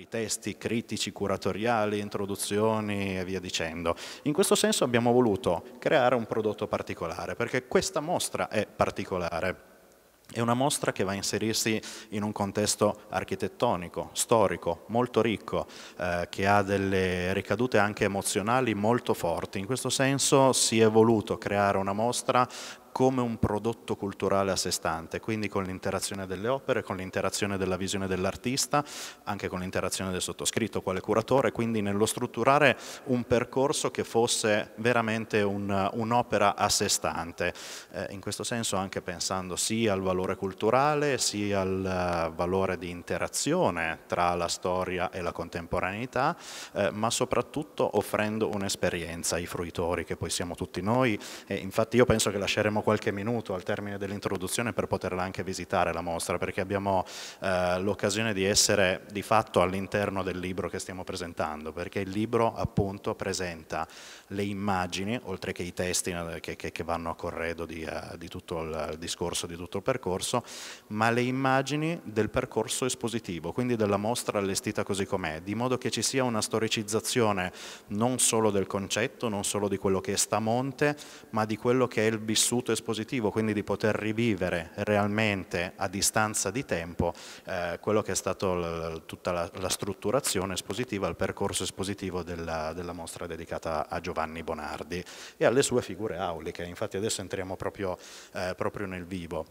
vari testi critici, curatoriali, introduzioni e via dicendo. In questo senso abbiamo voluto creare un prodotto particolare, perché questa mostra è particolare. È una mostra che va a inserirsi in un contesto architettonico, storico, molto ricco, eh, che ha delle ricadute anche emozionali molto forti. In questo senso si è voluto creare una mostra come un prodotto culturale a sé stante, quindi con l'interazione delle opere, con l'interazione della visione dell'artista, anche con l'interazione del sottoscritto quale curatore, quindi nello strutturare un percorso che fosse veramente un'opera a sé stante. Eh, in questo senso anche pensando sia al valore culturale, sia al eh, valore di interazione tra la storia e la contemporaneità, eh, ma soprattutto offrendo un'esperienza ai fruitori che poi siamo tutti noi. E infatti io penso che lasceremo abbiamo qualche minuto al termine dell'introduzione per poterla anche visitare la mostra, perché abbiamo eh, l'occasione di essere di fatto all'interno del libro che stiamo presentando, perché il libro appunto presenta le immagini, oltre che i testi eh, che, che, che vanno a corredo di, uh, di tutto il discorso, di tutto il percorso, ma le immagini del percorso espositivo, quindi della mostra allestita così com'è, di modo che ci sia una storicizzazione non solo del concetto, non solo di quello che è Stamonte, ma di quello che è il vissuto tessuto espositivo, quindi di poter rivivere realmente a distanza di tempo eh, quello che è stata tutta la, la, strutturazione espositiva, il percorso espositivo della, della, mostra dedicata a Giovanni Bonardi e alle sue figure auliche. Infatti adesso entriamo proprio, eh, proprio nel vivo.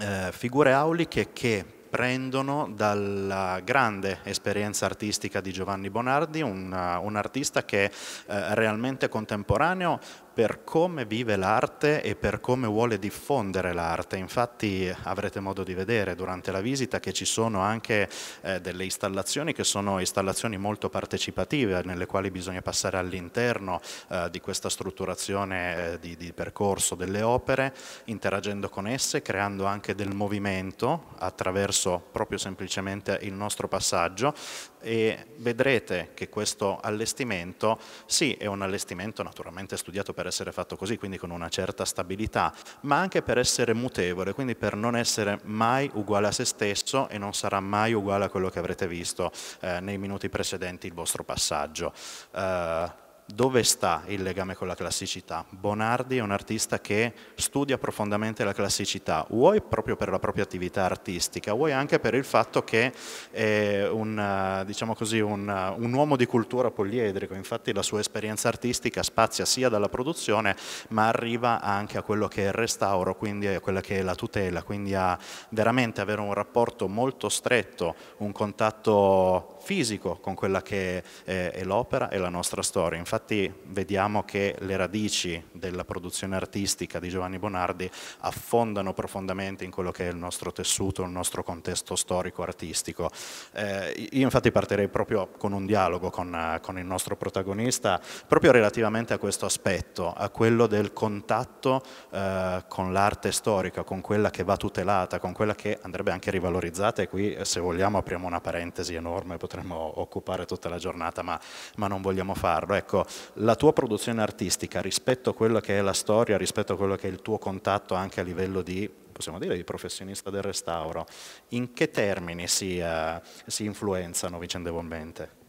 Eh, figure auliche che prendono dalla grande esperienza artistica di Giovanni Bonardi, un, uh, un artista che è uh, realmente contemporaneo per come vive l'arte e per come vuole diffondere l'arte. Infatti avrete modo di vedere durante la visita che ci sono anche eh, delle installazioni che sono installazioni molto partecipative nelle quali bisogna passare all'interno eh, di questa strutturazione eh, di, di, percorso delle opere, interagendo con esse, creando anche del movimento attraverso adesso proprio semplicemente il nostro passaggio e vedrete che questo allestimento, sì è un allestimento naturalmente studiato per essere fatto così, quindi con una certa stabilità, ma anche per essere mutevole, quindi per non essere mai uguale a se stesso e non sarà mai uguale a quello che avrete visto eh, nei minuti precedenti il vostro passaggio. Eh, dove sta il legame con la classicità? Bonardi è un artista che studia profondamente la classicità, vuoi proprio per la propria attività artistica, vuoi anche per il fatto che è un, diciamo così, un, un uomo di cultura poliedrico, infatti la sua esperienza artistica spazia sia dalla produzione ma arriva anche a quello che è il restauro, quindi a quella che è la tutela, quindi a veramente avere un rapporto molto stretto, un contatto fisico con quella che è, è l'opera e la nostra storia. Infatti Infatti vediamo che le radici della produzione artistica di Giovanni Bonardi affondano profondamente in quello che è il nostro tessuto, il nostro contesto storico-artistico. Eh, io infatti partirei proprio con un dialogo con, con il nostro protagonista, proprio relativamente a questo aspetto, a quello del contatto eh, con l'arte storica, con quella che va tutelata, con quella che andrebbe anche rivalorizzata e qui se vogliamo apriamo una parentesi enorme, potremmo occupare tutta la giornata ma, ma non vogliamo farlo. Ecco, la tua produzione artistica rispetto a quello che è la storia, rispetto a quello che è il tuo contatto anche a livello di possiamo dire di professionista del restauro, in che termini si, uh, si influenzano vicendevolmente?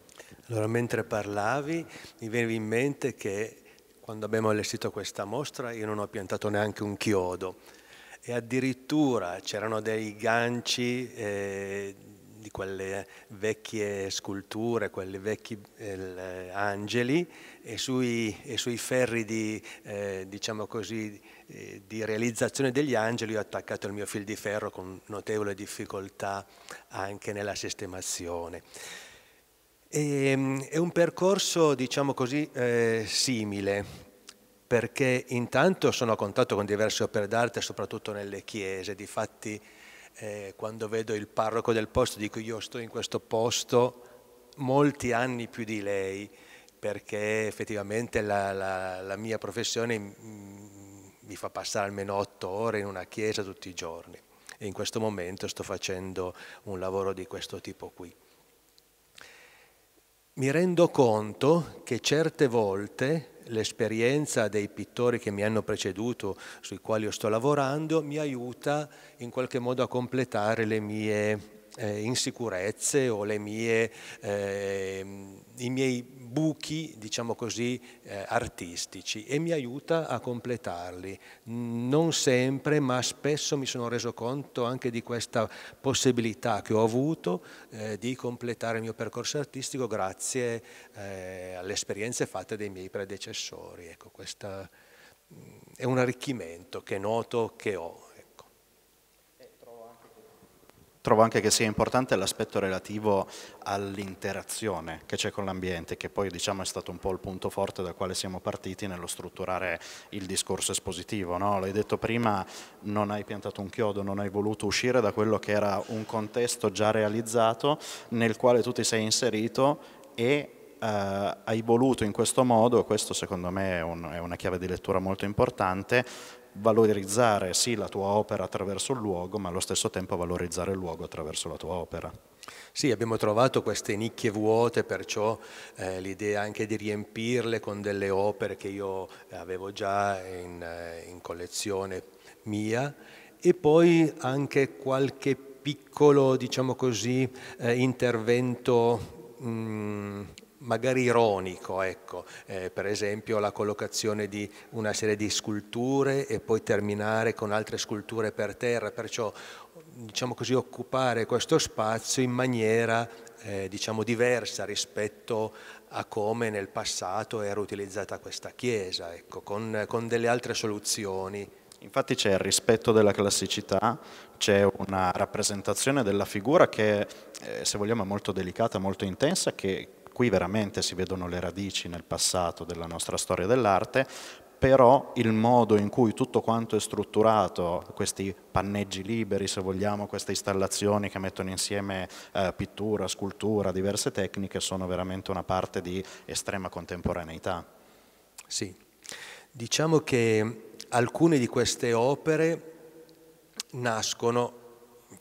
Allora, mentre parlavi mi veniva in mente che quando abbiamo allestito questa mostra io non ho piantato neanche un chiodo e addirittura c'erano dei ganci eh, di quelle vecchie sculture, quelli vecchi eh, angeli e sui, e sui ferri di, eh, diciamo così, eh, di, realizzazione degli angeli ho attaccato il mio fil di ferro con notevole difficoltà anche nella sistemazione. E, ehm, è un percorso, diciamo così, eh, simile perché intanto sono a contatto con diverse opere d'arte, soprattutto nelle chiese, di fatti eh, quando vedo il parroco del posto dico io sto in questo posto molti anni più di lei perché effettivamente la, la, la mia professione mi fa passare almeno otto ore in una chiesa tutti i giorni e in questo momento sto facendo un lavoro di questo tipo qui mi rendo conto che certe volte l'esperienza dei pittori che mi hanno preceduto, sui quali sto lavorando, mi aiuta in qualche modo a completare le mie eh, insicurezze o mie, eh, i miei buchi, diciamo così, eh, artistici e mi aiuta a completarli. Non sempre, ma spesso mi sono reso conto anche di questa possibilità che ho avuto eh, di completare il mio percorso artistico grazie eh, alle esperienze fatte dai miei predecessori. Ecco, questa mm, è un arricchimento che noto che ho Trovo anche che sia importante l'aspetto relativo all'interazione che c'è con l'ambiente, che poi diciamo, è stato un po' il punto forte dal quale siamo partiti nello strutturare il discorso espositivo. No? L'hai detto prima, non hai piantato un chiodo, non hai voluto uscire da quello che era un contesto già realizzato nel quale tu ti sei inserito e Uh, hai voluto in questo modo, questo secondo me è, un, è, una chiave di lettura molto importante, valorizzare sì la tua opera attraverso il luogo, ma allo stesso tempo valorizzare il luogo attraverso la tua opera. Sì, abbiamo trovato queste nicchie vuote, perciò eh, l'idea anche di riempirle con delle opere che io eh, avevo già in, eh, in collezione mia e poi anche qualche piccolo, diciamo così, eh, intervento mh, mm, magari ironico, ecco, eh, per esempio la collocazione di una serie di sculture e poi terminare con altre sculture per terra, perciò diciamo così, occupare questo spazio in maniera eh, diciamo, diversa rispetto a come nel passato era utilizzata questa chiesa, ecco, con, con delle altre soluzioni. Infatti c'è il rispetto della classicità, c'è una rappresentazione della figura che, eh, se vogliamo, è molto delicata, molto intensa, che, qui veramente si vedono le radici nel passato della nostra storia dell'arte, però il modo in cui tutto quanto è strutturato, questi panneggi liberi se vogliamo, queste installazioni che mettono insieme eh, pittura, scultura, diverse tecniche, sono veramente una parte di estrema contemporaneità. Sì, diciamo che alcune di queste opere nascono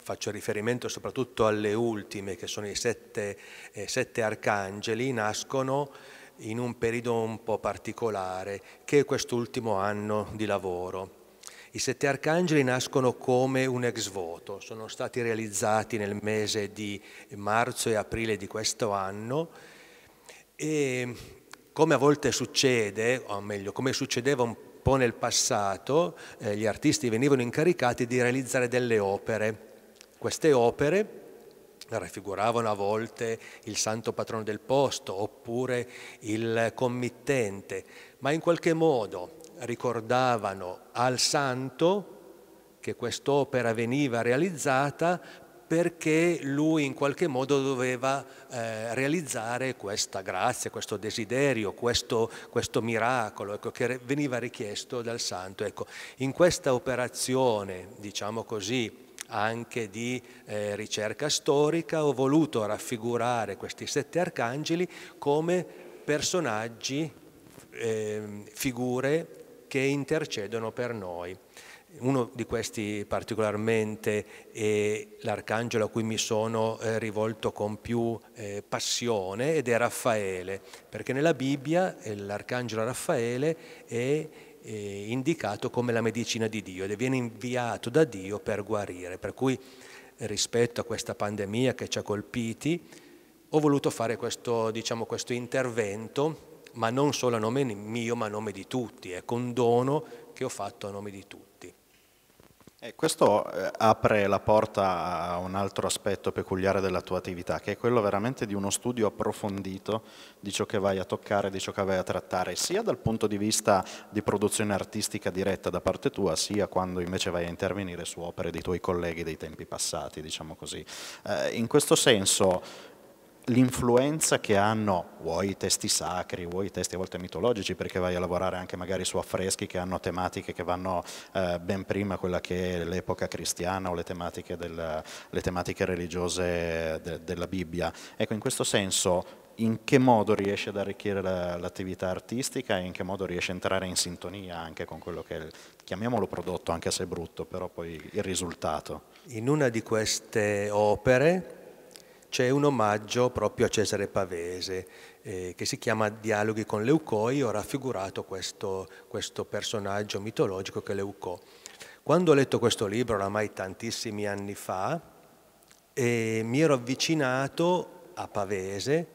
faccio riferimento soprattutto alle ultime, che sono i sette, eh, sette arcangeli, nascono in un periodo un po' particolare, che è quest'ultimo anno di lavoro. I sette arcangeli nascono come un ex voto, sono stati realizzati nel mese di marzo e aprile di questo anno e come a volte succede, o meglio, come succedeva un po' nel passato, eh, gli artisti venivano incaricati di realizzare delle opere queste opere raffiguravano a volte il santo patrono del posto oppure il committente, ma in qualche modo ricordavano al santo che quest'opera veniva realizzata perché lui in qualche modo doveva eh, realizzare questa grazia, questo desiderio, questo, questo miracolo ecco, che veniva richiesto dal santo. Ecco, in questa operazione, diciamo così, anche di eh, ricerca storica, ho voluto raffigurare questi sette arcangeli come personaggi, eh, figure che intercedono per noi. Uno di questi particolarmente è l'arcangelo a cui mi sono eh, rivolto con più eh, passione ed è Raffaele, perché nella Bibbia eh, l'arcangelo Raffaele è eh, indicato come la medicina di Dio ed viene inviato da Dio per guarire. Per cui rispetto a questa pandemia che ci ha colpiti, ho voluto fare questo, diciamo, questo intervento, ma non solo a nome mio, ma a nome di tutti, è un dono che ho fatto a nome di tutti. E eh, questo eh, apre la porta a un altro aspetto peculiare della tua attività, che è quello veramente di uno studio approfondito di ciò che vai a toccare, di ciò che vai a trattare, sia dal punto di vista di produzione artistica diretta da parte tua, sia quando invece vai a intervenire su opere dei tuoi colleghi dei tempi passati, diciamo così. Eh, in questo senso l'influenza che hanno, vuoi i testi sacri, vuoi i testi a volte mitologici, perché vai a lavorare anche magari su affreschi che hanno tematiche che vanno eh, ben prima quella che è l'epoca cristiana o le tematiche, del, le tematiche religiose de, della Bibbia. Ecco, in questo senso in che modo riesce ad arricchire l'attività artistica e in che modo riesce a entrare in sintonia anche con quello che è, chiamiamolo prodotto, anche se è brutto, però poi il risultato. In una di queste opere c'è un omaggio proprio a Cesare Pavese eh, che si chiama Dialoghi con Leucò, io ho raffigurato questo, questo personaggio mitologico che è Leucò. Quando ho letto questo libro, oramai tantissimi anni fa, eh, mi ero avvicinato a Pavese,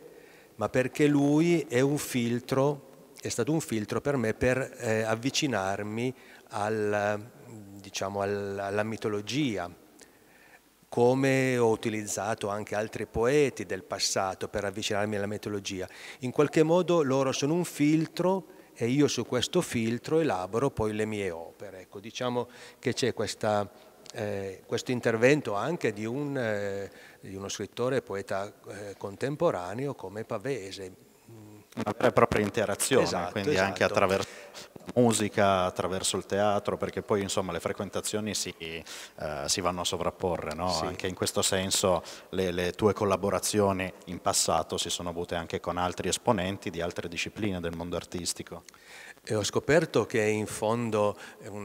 ma perché lui è un filtro, è stato un filtro per me per eh, avvicinarmi al, diciamo, alla mitologia, come ho utilizzato anche altri poeti del passato per avvicinarmi alla mitologia. In qualche modo loro sono un filtro e io su questo filtro elaboro poi le mie opere. Ecco, diciamo che c'è questa eh, questo intervento anche di, un, eh, di uno scrittore poeta eh, contemporaneo come Pavese. Una vera e propria interazione, esatto, quindi esatto. anche attraverso musica, attraverso il teatro, perché poi insomma le frequentazioni si, eh, si vanno a sovrapporre, no? sì. anche in questo senso le, le, tue collaborazioni in passato si sono avute anche con altri esponenti di altre discipline del mondo artistico. E ho scoperto che in fondo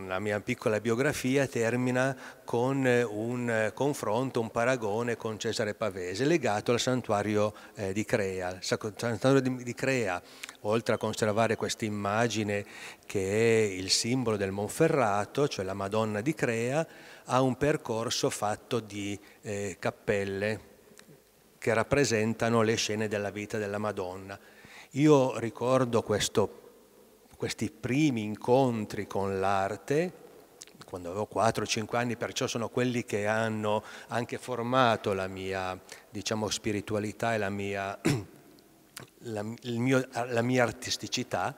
la eh, mia piccola biografia termina con eh, un eh, confronto, un paragone con Cesare Pavese legato al santuario di Crea. Il santuario di Crea, oltre a conservare questa immagine che è il simbolo del Monferrato, cioè la Madonna di Crea, ha un percorso fatto di cappelle che rappresentano le scene della vita della Madonna. Io ricordo questo questi primi incontri con l'arte, quando avevo 4-5 anni, perciò sono quelli che hanno anche formato la mia diciamo, spiritualità e la mia, la, mio, la mia artisticità,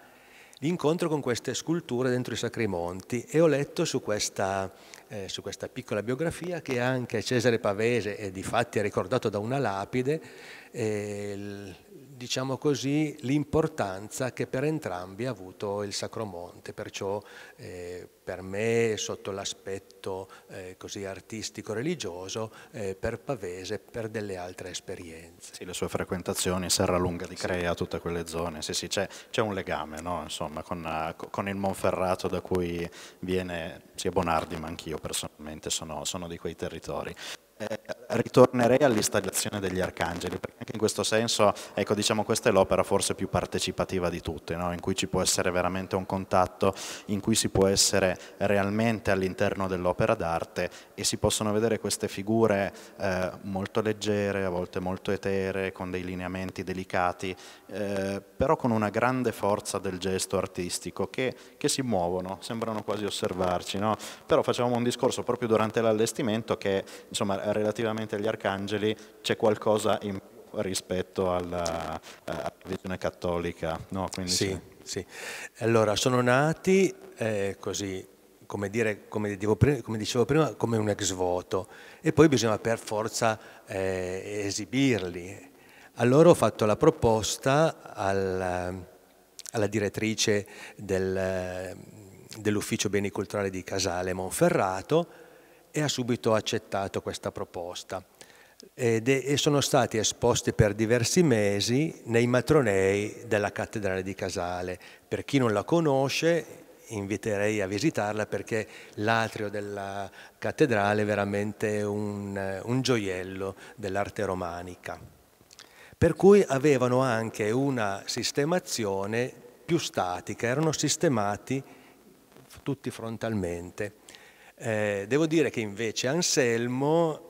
l'incontro con queste sculture dentro i Sacri Monti e ho letto su questa, eh, su questa piccola biografia che anche Cesare Pavese, e di fatti è ricordato da una lapide, eh, diciamo così, l'importanza che per entrambi ha avuto il Sacromonte, perciò eh, per me sotto l'aspetto eh, così artistico-religioso, eh, per Pavese per delle altre esperienze. Sì, le sue frequentazioni, Serra Lunga di Crea, sì. tutte quelle zone, sì, sì, c'è, un legame no? Insomma, con, eh, con, il Monferrato da cui viene sia Bonardi ma anch'io personalmente sono, sono di quei territori. Eh, ritornerei all'installazione degli arcangeli, perché anche in questo senso, ecco, diciamo, questa è l'opera forse più partecipativa di tutte, no? in cui ci può essere veramente un contatto, in cui si può essere realmente all'interno dell'opera d'arte e si possono vedere queste figure eh, molto leggere, a volte molto etere, con dei lineamenti delicati, eh, però con una grande forza del gesto artistico che, che si muovono, sembrano quasi osservarci, no? però facevamo un discorso proprio durante l'allestimento che insomma relativamente agli arcangeli c'è qualcosa in più rispetto eh, alla, alla religione cattolica. No? Sì, sì, Allora, sono nati eh, così, come, dire, come, dicevo prima, come, dicevo prima, come un ex voto e poi bisogna per forza eh, esibirli. Allora ho fatto la proposta al, alla direttrice del, dell'ufficio beni culturali di Casale Monferrato e ha subito accettato questa proposta. Ed è, e sono stati esposti per diversi mesi nei matronei della cattedrale di Casale. Per chi non la conosce, inviterei a visitarla perché l'atrio della cattedrale è veramente un, un gioiello dell'arte romanica. Per cui avevano anche una sistemazione più statica, erano sistemati tutti frontalmente. Eh, devo dire che invece Anselmo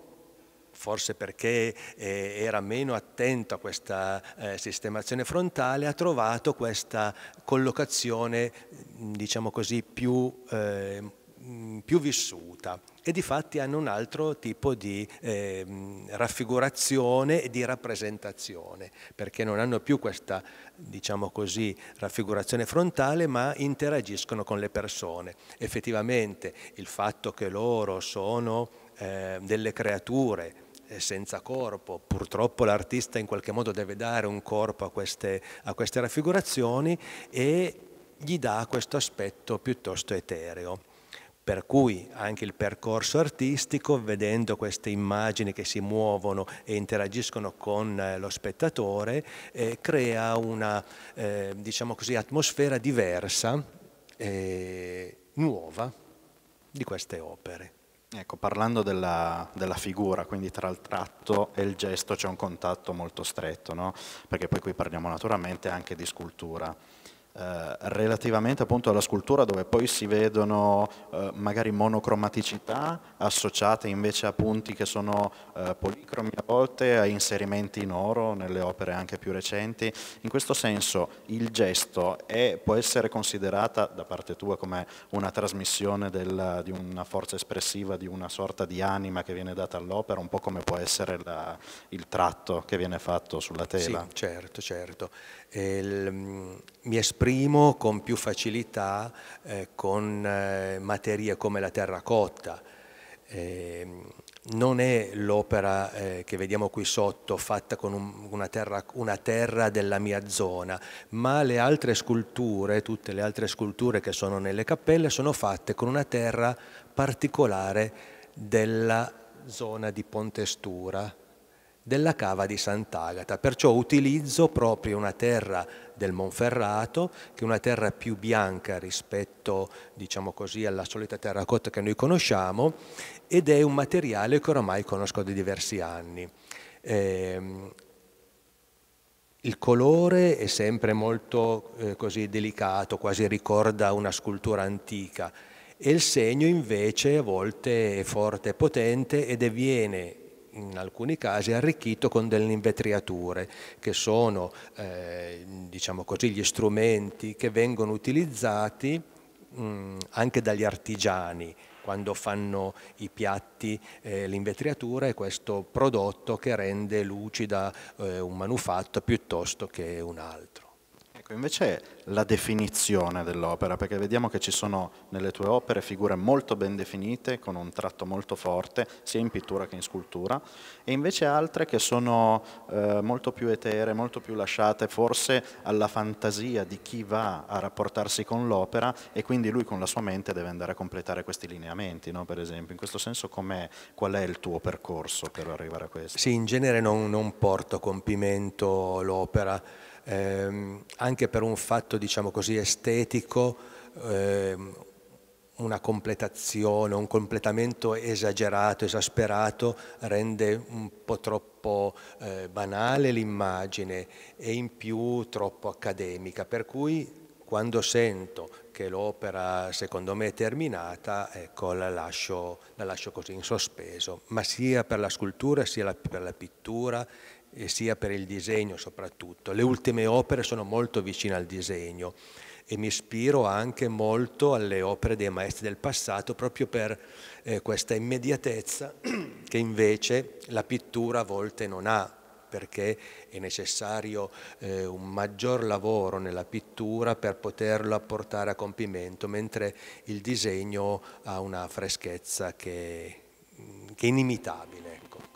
forse perché eh, era meno attento a questa eh, sistemazione frontale, ha trovato questa collocazione, diciamo così, più eh, Mm, più vissuta e di fatti hanno un altro tipo di eh, raffigurazione e di rappresentazione, perché non hanno più questa, diciamo così, raffigurazione frontale, ma interagiscono con le persone. Effettivamente il fatto che loro sono eh, delle creature eh, senza corpo, purtroppo l'artista in qualche modo deve dare un corpo a queste, a queste raffigurazioni e gli dà questo aspetto piuttosto etereo per cui anche il percorso artistico, vedendo queste immagini che si muovono e interagiscono con eh, lo spettatore, eh, crea una eh, diciamo così, atmosfera diversa, e eh, nuova, di queste opere. Ecco, parlando della, della, figura, quindi tra il tratto e il gesto c'è un contatto molto stretto, no? perché poi qui parliamo naturalmente anche di scultura. Eh, relativamente appunto alla scultura dove poi si vedono eh, magari monocromaticità associate invece a punti che sono eh, policromi a volte, a inserimenti in oro nelle opere anche più recenti. In questo senso il gesto è, può essere considerata da parte tua come una trasmissione del, di una forza espressiva, di una sorta di anima che viene data all'opera, un po' come può essere la, il tratto che viene fatto sulla tela. Sì, certo, certo. Mm, mi esprimo con più facilità eh, con eh, materie come la terracotta. Ehm, non è l'opera eh, che vediamo qui sotto fatta con una terra, una terra della mia zona, ma le altre sculture, tutte le altre sculture che sono nelle cappelle, sono fatte con una terra particolare della zona di Pontestura, della cava di Sant'Agata, perciò utilizzo proprio una terra del Monferrato, che è una terra più bianca rispetto diciamo così, alla solita terracotta che noi conosciamo ed è un materiale che oramai conosco da diversi anni. Eh, il colore è sempre molto eh, così delicato, quasi ricorda una scultura antica e il segno invece a volte è forte e potente ed è viene in alcuni casi arricchito con delle invetriature che sono eh, diciamo così, gli strumenti che vengono utilizzati mh, anche dagli artigiani quando fanno i piatti, eh, l'invetriatura è questo prodotto che rende lucida eh, un manufatto piuttosto che un altro. Ecco, invece la definizione dell'opera, perché vediamo che ci sono nelle tue opere figure molto ben definite, con un tratto molto forte, sia in pittura che in scultura, e invece altre che sono eh, molto più etere, molto più lasciate forse alla fantasia di chi va a rapportarsi con l'opera e quindi lui con la sua mente deve andare a completare questi lineamenti, no? per esempio. In questo senso qual è il tuo percorso per arrivare a questo? Sì, in genere non, non porto a compimento l'opera ehm, anche per un fatto diciamo così, estetico, ehm, una completazione, un completamento esagerato, esasperato, rende un po' troppo eh, banale l'immagine e in più troppo accademica, per cui quando sento che l'opera secondo me è terminata, ecco, la, lascio, la lascio, così in sospeso, ma sia per la scultura sia la, per la pittura e sia per il disegno soprattutto. Le ultime opere sono molto vicine al disegno e mi ispiro anche molto alle opere dei maestri del passato proprio per eh, questa immediatezza che invece la pittura a volte non ha perché è necessario eh, un maggior lavoro nella pittura per poterla portare a compimento, mentre il disegno ha una freschezza che, che è inimitabile.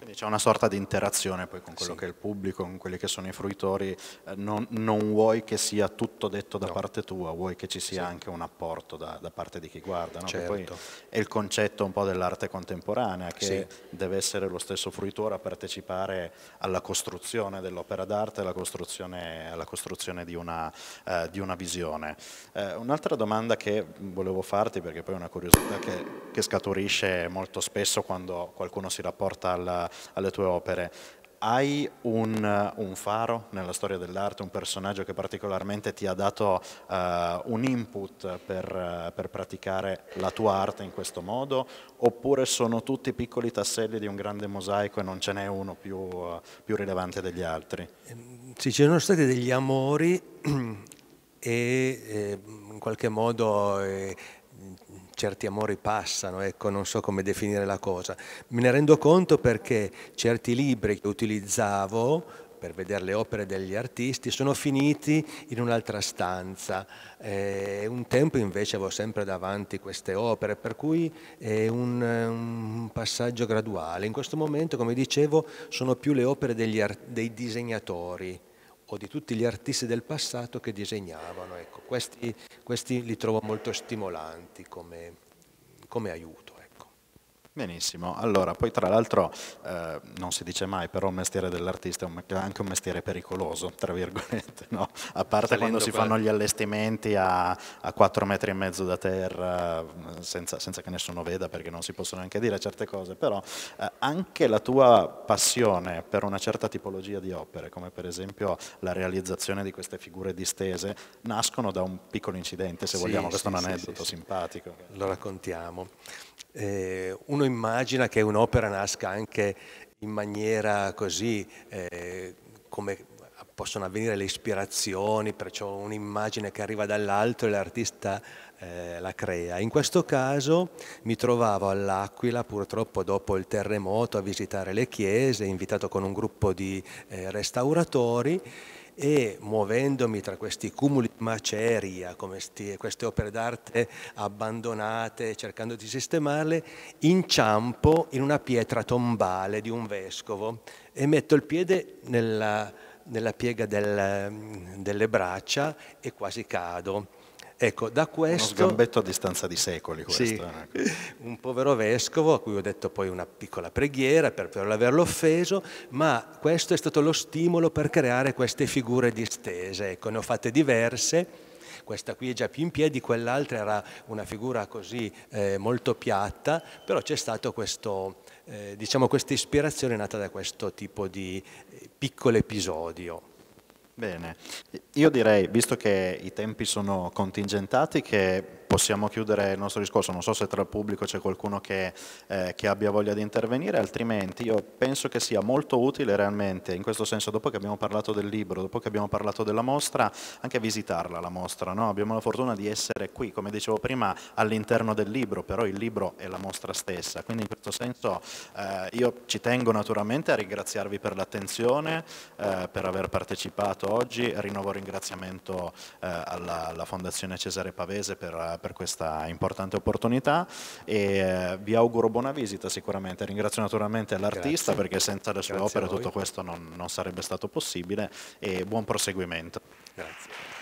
Quindi c'è una sorta di interazione poi con quello sì. che è il pubblico, con quelli che sono i fruitori, eh, non, non vuoi che sia tutto detto da no. parte tua, vuoi che ci sia sì. anche un apporto da, da, parte di chi guarda, no? certo. è il concetto un po' dell'arte contemporanea che sì. deve essere lo stesso fruitore a partecipare alla costruzione dell'opera d'arte, alla costruzione, alla costruzione di, una, eh, di una visione. Eh, un'altra domanda che volevo farti, perché poi è una curiosità che, che scaturisce molto spesso quando qualcuno si rapporta alla, alle tue opere. Hai un, un, faro nella storia dell'arte, un personaggio che particolarmente ti ha dato uh, un input per, uh, per, praticare la tua arte in questo modo? Oppure sono tutti piccoli tasselli di un grande mosaico e non ce n'è uno più, uh, più rilevante degli altri? Ehm, sì, ci sono stati degli amori e eh, in qualche modo... Eh, certi amori passano, ecco, non so come definire la cosa. Me ne rendo conto perché certi libri che utilizzavo per vedere le opere degli artisti, sono finiti in un'altra stanza. Eh, un tempo invece avevo sempre davanti queste opere, per cui è un, un passaggio graduale. In questo momento, come dicevo, sono più le opere degli, dei disegnatori o di tutti gli artisti del passato che disegnavano. Ecco, questi, questi, li trovo molto stimolanti come, come aiuto. Benissimo, allora poi tra l'altro eh, non si dice mai, però il mestiere dell'artista è un, anche un mestiere pericoloso, tra virgolette, no? a parte Salendo quando si fanno gli allestimenti a, a 4 metri e mezzo da terra eh, senza, senza, che nessuno veda perché non si possono neanche dire certe cose, però eh, anche la tua passione per una certa tipologia di opere, come per esempio la realizzazione di queste figure distese, nascono da un piccolo incidente, se sì, vogliamo, questo sì, è un aneddoto sì, simpatico. Lo raccontiamo eh, uno immagina che un'opera nasca anche in maniera così eh, come possono avvenire le ispirazioni, perciò un'immagine che arriva dall'alto e l'artista eh, la crea. In questo caso mi trovavo all'Aquila, purtroppo dopo il terremoto, a visitare le chiese, invitato con un gruppo di eh, restauratori e muovendomi tra questi cumuli di maceria, questi, queste opere d'arte abbandonate, cercando di sistemarle, inciampo in una pietra tombale di un vescovo e metto il piede nella, nella piega del, delle braccia e quasi cado Ecco, da questo... Uno sgambetto a distanza di secoli questo. Ecco. Sì, un povero vescovo a cui ho detto poi una piccola preghiera per, per averlo offeso, ma questo è stato lo stimolo per creare queste figure distese. Ecco, ne ho fatte diverse, questa qui è già più in piedi, quell'altra era una figura così eh, molto piatta, però c'è stato questo, eh, diciamo, questa ispirazione nata da questo tipo di eh, piccolo episodio. Bene, io direi, visto che i tempi sono contingentati, che possiamo chiudere il nostro discorso, non so se tra il pubblico c'è qualcuno che, eh, che, abbia voglia di intervenire, altrimenti io penso che sia molto utile realmente, in questo senso dopo che abbiamo parlato del libro, dopo che abbiamo parlato della mostra, anche visitarla la mostra, no? abbiamo la fortuna di essere qui, come dicevo prima, all'interno del libro, però il libro è la mostra stessa, quindi in questo senso eh, io ci tengo naturalmente a ringraziarvi per l'attenzione, eh, per aver partecipato oggi, rinnovo ringraziamento eh, alla, alla Fondazione Cesare Pavese per per questa importante opportunità e eh, vi auguro buona visita sicuramente. Ringrazio naturalmente l'artista perché senza le sue Grazie opere tutto questo non, non sarebbe stato possibile e buon proseguimento. Grazie.